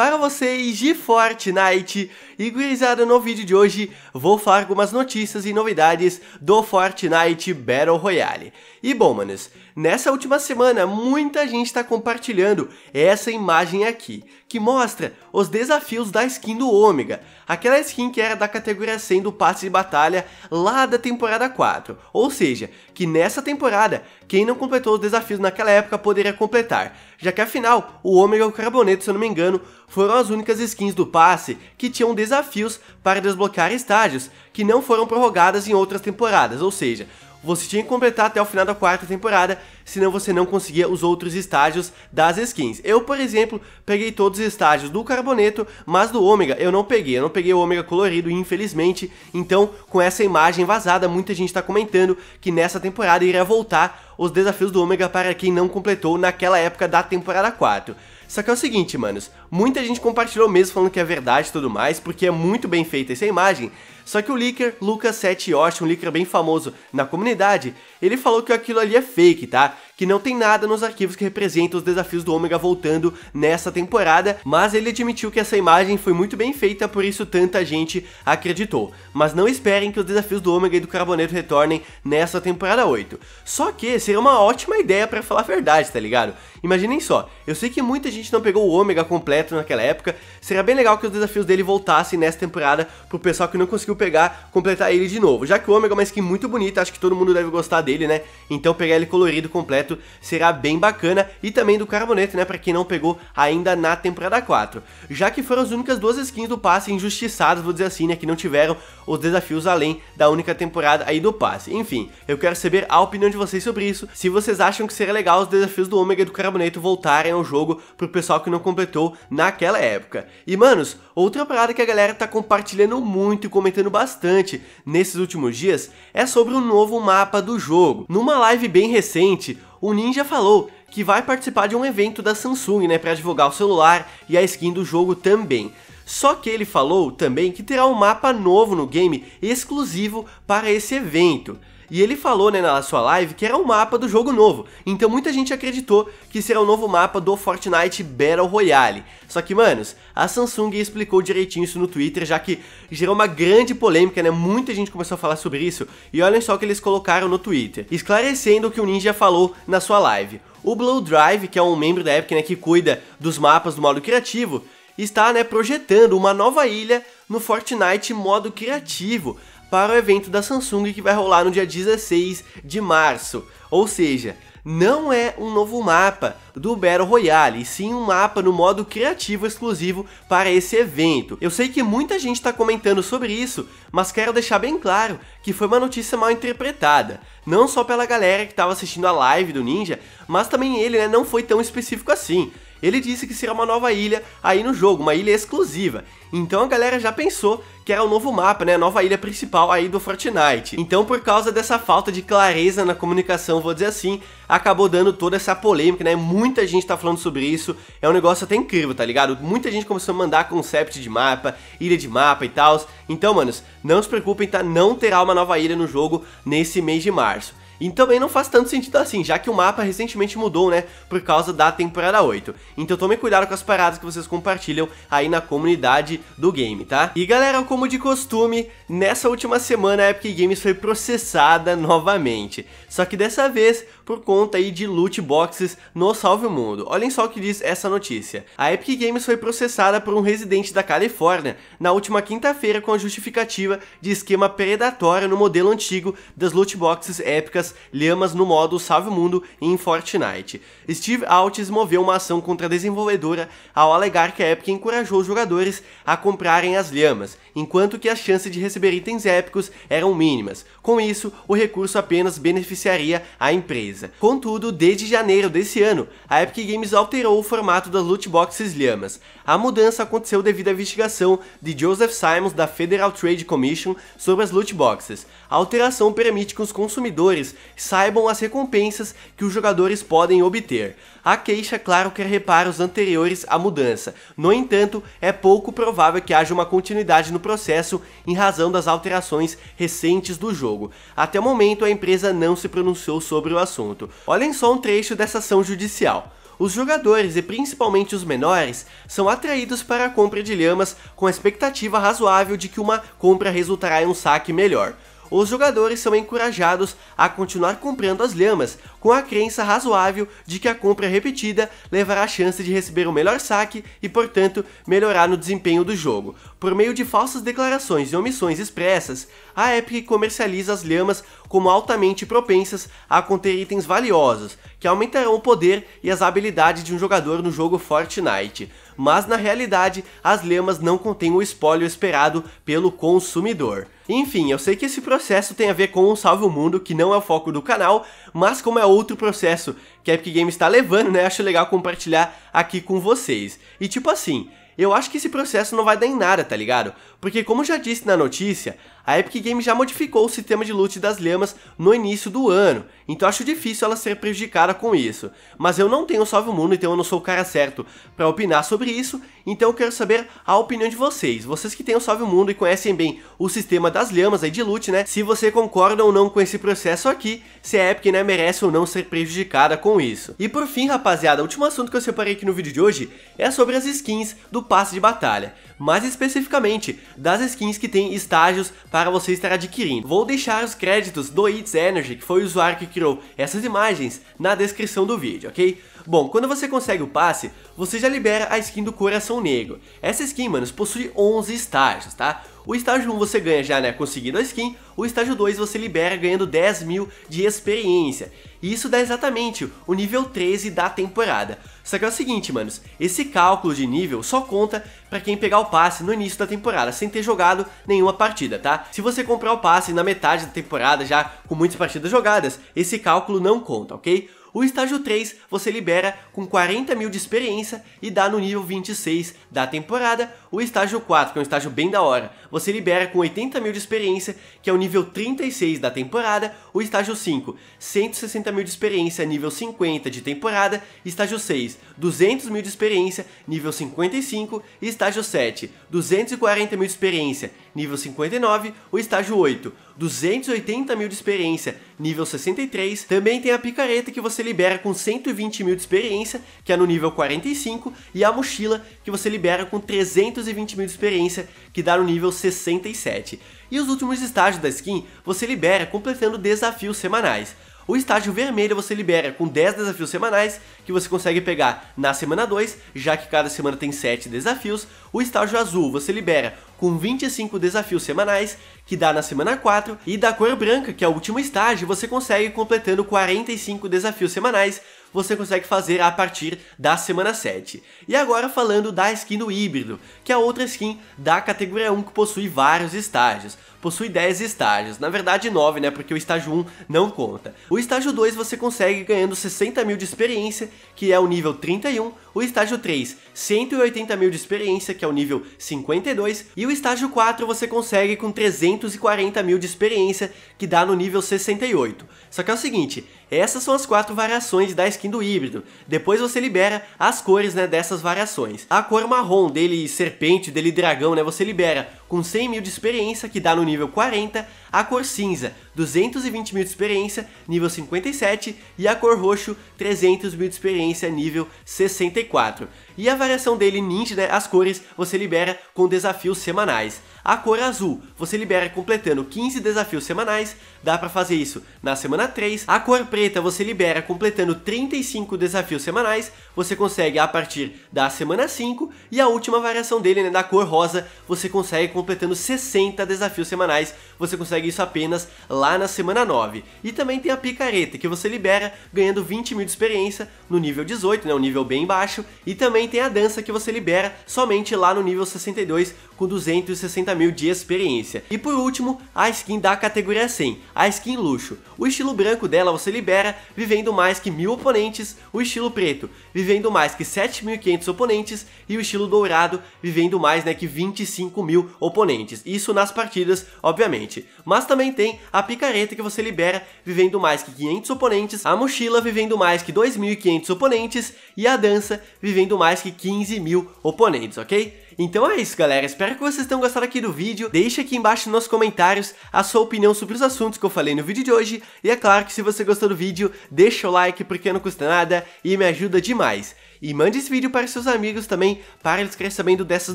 para vocês de Fortnite. E gurizada, no vídeo de hoje vou falar algumas notícias e novidades do Fortnite Battle Royale. E bom, manos, nessa última semana muita gente está compartilhando essa imagem aqui, que mostra os desafios da skin do Ômega, aquela skin que era da categoria 100 do passe de batalha lá da temporada 4, ou seja, que nessa temporada quem não completou os desafios naquela época poderia completar, já que afinal o Ômega e é o Carboneto, se eu não me engano, foram as únicas skins do passe que tinham desafios para desbloquear estágios que não foram prorrogadas em outras temporadas, ou seja, você tinha que completar até o final da quarta temporada, senão você não conseguia os outros estágios das skins. Eu, por exemplo, peguei todos os estágios do Carboneto, mas do Ômega eu não peguei, eu não peguei o Ômega colorido, infelizmente. Então, com essa imagem vazada, muita gente está comentando que nessa temporada iria voltar os desafios do Ômega para quem não completou naquela época da temporada 4. Só que é o seguinte, manos, Muita gente compartilhou mesmo falando que é verdade e tudo mais, porque é muito bem feita essa imagem. Só que o leaker Lucas7 Yoshi, um leaker bem famoso na comunidade, ele falou que aquilo ali é fake, tá? Que não tem nada nos arquivos que representa os desafios do Ômega voltando nessa temporada, mas ele admitiu que essa imagem foi muito bem feita, por isso tanta gente acreditou. Mas não esperem que os desafios do Ômega e do Carboneto retornem nessa temporada 8. Só que seria uma ótima ideia para falar a verdade, tá ligado? Imaginem só, eu sei que muita gente não pegou o Ômega completo naquela época. Seria bem legal que os desafios dele voltassem nessa temporada pro pessoal que não conseguiu pegar, completar ele de novo. Já que o Ômega é uma skin muito bonita, acho que todo mundo deve gostar dele, né? Então pegar ele colorido completo será bem bacana. E também do Carboneto, né? Pra quem não pegou ainda na temporada 4. Já que foram as únicas duas skins do passe injustiçadas, vou dizer assim, né? Que não tiveram os desafios além da única temporada aí do passe. Enfim, eu quero saber a opinião de vocês sobre isso. Se vocês acham que seria legal os desafios do Ômega e do Carboneto voltarem ao jogo pro pessoal que não completou naquela época. E, manos, outra parada que a galera tá compartilhando muito e comentando bastante nesses últimos dias é sobre o um novo mapa do jogo. Numa live bem recente, o Ninja falou que vai participar de um evento da Samsung, né, para divulgar o celular e a skin do jogo também. Só que ele falou também que terá um mapa novo no game exclusivo para esse evento. E ele falou, né, na sua live, que era um mapa do jogo novo. Então muita gente acreditou que será o um novo mapa do Fortnite Battle Royale. Só que, manos, a Samsung explicou direitinho isso no Twitter, já que gerou uma grande polêmica, né? Muita gente começou a falar sobre isso. E olhem só o que eles colocaram no Twitter, esclarecendo o que o Ninja falou na sua live. O Blow Drive, que é um membro da Epic, né, que cuida dos mapas do modo criativo, está né, projetando uma nova ilha no Fortnite modo criativo para o evento da Samsung que vai rolar no dia 16 de março. Ou seja, não é um novo mapa do Battle Royale, e sim um mapa no modo criativo exclusivo para esse evento. Eu sei que muita gente está comentando sobre isso, mas quero deixar bem claro que foi uma notícia mal interpretada, não só pela galera que estava assistindo a live do Ninja, mas também ele né, não foi tão específico assim ele disse que será uma nova ilha aí no jogo, uma ilha exclusiva. Então a galera já pensou que era o um novo mapa, né, a nova ilha principal aí do Fortnite. Então por causa dessa falta de clareza na comunicação, vou dizer assim, acabou dando toda essa polêmica, né, muita gente tá falando sobre isso, é um negócio até incrível, tá ligado? Muita gente começou a mandar concept de mapa, ilha de mapa e tal. Então, manos, não se preocupem, tá? Não terá uma nova ilha no jogo nesse mês de março. E também não faz tanto sentido assim, já que o mapa recentemente mudou, né, por causa da temporada 8. Então tome cuidado com as paradas que vocês compartilham aí na comunidade do game, tá? E galera, como de costume, nessa última semana a Epic Games foi processada novamente. Só que dessa vez por conta aí de loot boxes no Salve Mundo. Olhem só o que diz essa notícia. A Epic Games foi processada por um residente da Califórnia na última quinta-feira com a justificativa de esquema predatório no modelo antigo das loot boxes épicas lhamas no modo Salve Mundo em Fortnite. Steve Altis moveu uma ação contra a desenvolvedora ao alegar que a Epic encorajou os jogadores a comprarem as lhamas, enquanto que as chances de receber itens épicos eram mínimas. Com isso, o recurso apenas beneficiaria a empresa empresa. Contudo, desde janeiro desse ano, a Epic Games alterou o formato das loot boxes lhamas. A mudança aconteceu devido à investigação de Joseph Simons da Federal Trade Commission sobre as loot boxes. A alteração permite que os consumidores saibam as recompensas que os jogadores podem obter. A queixa, claro, quer reparos anteriores à mudança. No entanto, é pouco provável que haja uma continuidade no processo em razão das alterações recentes do jogo. Até o momento, a empresa não se pronunciou sobre o assunto assunto. Olhem só um trecho dessa ação judicial. Os jogadores, e principalmente os menores, são atraídos para a compra de lhamas com a expectativa razoável de que uma compra resultará em um saque melhor os jogadores são encorajados a continuar comprando as lhamas, com a crença razoável de que a compra repetida levará a chance de receber o um melhor saque e, portanto, melhorar no desempenho do jogo. Por meio de falsas declarações e omissões expressas, a Epic comercializa as lhamas como altamente propensas a conter itens valiosos, que aumentarão o poder e as habilidades de um jogador no jogo Fortnite. Mas na realidade, as lemas não contêm o espólio esperado pelo consumidor. Enfim, eu sei que esse processo tem a ver com o Salve o Mundo, que não é o foco do canal, mas como é outro processo que a Epic Games está levando, né, acho legal compartilhar aqui com vocês. E tipo assim, eu acho que esse processo não vai dar em nada, tá ligado? Porque como já disse na notícia, a Epic Games já modificou o sistema de loot das lemas no início do ano, então acho difícil ela ser prejudicada com isso. Mas eu não tenho salve o mundo, então eu não sou o cara certo para opinar sobre isso, então eu quero saber a opinião de vocês. Vocês que têm o salve o mundo e conhecem bem o sistema das lemas aí de loot, né? Se você concorda ou não com esse processo aqui, se a Epic né, merece ou não ser prejudicada com isso. E por fim, rapaziada, o último assunto que eu separei aqui no vídeo de hoje é sobre as skins do passe de batalha mais especificamente das skins que tem estágios para você estar adquirindo. Vou deixar os créditos do It's Energy, que foi o usuário que criou essas imagens, na descrição do vídeo, ok? Bom, quando você consegue o passe, você já libera a skin do Coração Negro. Essa skin, manos, possui 11 estágios, tá? O estágio 1 você ganha já, né, conseguindo a skin, o estágio 2 você libera ganhando 10 mil de experiência. E isso dá exatamente o nível 13 da temporada. Só que é o seguinte, manos, esse cálculo de nível só conta para quem pegar o passe no início da temporada, sem ter jogado nenhuma partida, tá? Se você comprar o passe na metade da temporada, já com muitas partidas jogadas, esse cálculo não conta, ok? O estágio 3 você libera com 40 mil de experiência e dá no nível 26 da temporada, o estágio 4, que é um estágio bem da hora, você libera com 80 mil de experiência, que é o nível 36 da temporada. O estágio 5, 160 mil de experiência, nível 50 de temporada. Estágio 6, 200 mil de experiência, nível 55. estágio 7, 240 mil de experiência, nível 59. O estágio 8, 280 mil de experiência, nível 63. Também tem a picareta que você libera com 120 mil de experiência, que é no nível 45. E a mochila que você libera com 300 120 mil de experiência, que dá no nível 67. E os últimos estágios da skin você libera completando desafios semanais. O estágio vermelho você libera com 10 desafios semanais, que você consegue pegar na semana 2, já que cada semana tem 7 desafios. O estágio azul você libera com 25 desafios semanais, que dá na semana 4. E da cor branca, que é o último estágio, você consegue completando 45 desafios semanais, você consegue fazer a partir da semana 7. E agora falando da skin do híbrido, que é outra skin da categoria 1 que possui vários estágios. Possui 10 estágios, na verdade 9 né, porque o estágio 1 não conta. O estágio 2 você consegue ganhando 60 mil de experiência, que é o nível 31, o estágio 3, 180 mil de experiência, que é o nível 52, e o estágio 4 você consegue com 340 mil de experiência, que dá no nível 68. Só que é o seguinte, essas são as quatro variações da skin do híbrido, depois você libera as cores né, dessas variações. A cor marrom dele serpente, dele dragão, né, você libera com 100 mil de experiência, que dá no nível 40, a cor cinza 220 mil de experiência, nível 57, e a cor roxo 300 mil de experiência, nível 64. E a variação dele ninja, né, as cores, você libera com desafios semanais. A cor azul, você libera completando 15 desafios semanais, dá para fazer isso na semana 3. A cor preta, você libera completando 35 desafios semanais, você consegue a partir da semana 5. E a última variação dele, né, da cor rosa, você consegue completando 60 desafios semanais, você consegue isso apenas lá na semana 9. E também tem a picareta, que você libera ganhando 20 mil de experiência no nível 18, né, um nível bem baixo, e também tem a dança que você libera somente lá no nível 62 com 260 mil de experiência. E por último, a skin da categoria 100, a skin luxo. O estilo branco dela você libera vivendo mais que mil oponentes, o estilo preto vivendo mais que 7.500 oponentes e o estilo dourado vivendo mais né, que 25 mil oponentes. Isso nas partidas, obviamente. Mas também tem a picareta que você libera vivendo mais que 500 oponentes, a mochila vivendo mais que 2.500 oponentes e a dança vivendo mais que 15 mil oponentes, ok? Então é isso, galera. Espero que vocês tenham gostado aqui do vídeo. Deixe aqui embaixo nos comentários a sua opinião sobre os assuntos que eu falei no vídeo de hoje. E é claro que se você gostou do vídeo, deixa o like porque não custa nada e me ajuda demais. E mande esse vídeo para seus amigos também, para eles ficarem sabendo dessas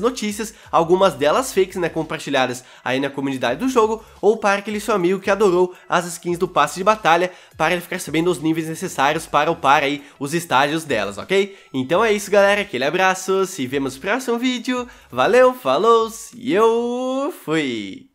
notícias, algumas delas fakes, né, compartilhadas aí na comunidade do jogo, ou para aquele seu amigo que adorou as skins do passe de batalha, para ele ficar sabendo os níveis necessários para upar aí os estágios delas, ok? Então é isso galera, aquele abraço, se vemos no próximo vídeo, valeu, falou e eu fui!